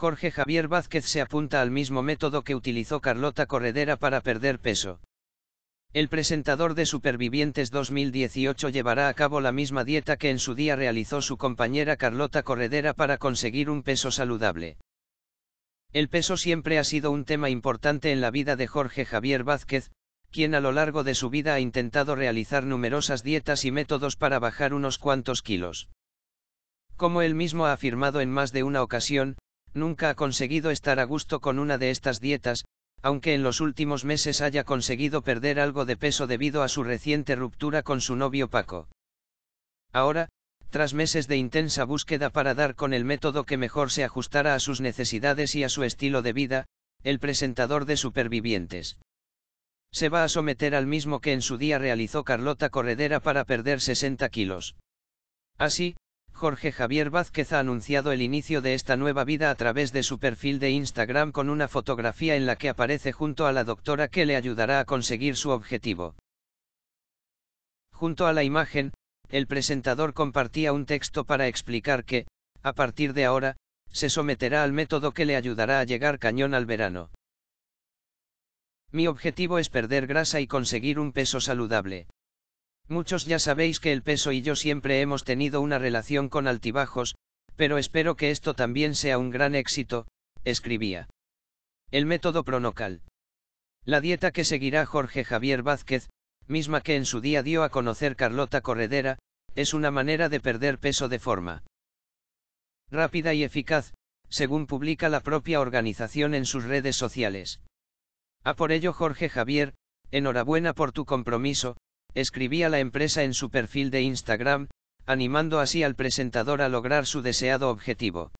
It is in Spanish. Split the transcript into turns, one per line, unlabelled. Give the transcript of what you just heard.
Jorge Javier Vázquez se apunta al mismo método que utilizó Carlota Corredera para perder peso. El presentador de Supervivientes 2018 llevará a cabo la misma dieta que en su día realizó su compañera Carlota Corredera para conseguir un peso saludable. El peso siempre ha sido un tema importante en la vida de Jorge Javier Vázquez, quien a lo largo de su vida ha intentado realizar numerosas dietas y métodos para bajar unos cuantos kilos. Como él mismo ha afirmado en más de una ocasión, Nunca ha conseguido estar a gusto con una de estas dietas, aunque en los últimos meses haya conseguido perder algo de peso debido a su reciente ruptura con su novio Paco. Ahora, tras meses de intensa búsqueda para dar con el método que mejor se ajustara a sus necesidades y a su estilo de vida, el presentador de Supervivientes. Se va a someter al mismo que en su día realizó Carlota Corredera para perder 60 kilos. Así, Jorge Javier Vázquez ha anunciado el inicio de esta nueva vida a través de su perfil de Instagram con una fotografía en la que aparece junto a la doctora que le ayudará a conseguir su objetivo. Junto a la imagen, el presentador compartía un texto para explicar que, a partir de ahora, se someterá al método que le ayudará a llegar cañón al verano. Mi objetivo es perder grasa y conseguir un peso saludable. Muchos ya sabéis que el peso y yo siempre hemos tenido una relación con altibajos, pero espero que esto también sea un gran éxito, escribía. El método pronocal. La dieta que seguirá Jorge Javier Vázquez, misma que en su día dio a conocer Carlota Corredera, es una manera de perder peso de forma rápida y eficaz, según publica la propia organización en sus redes sociales. A ah, por ello Jorge Javier, enhorabuena por tu compromiso, escribía la empresa en su perfil de Instagram, animando así al presentador a lograr su deseado objetivo.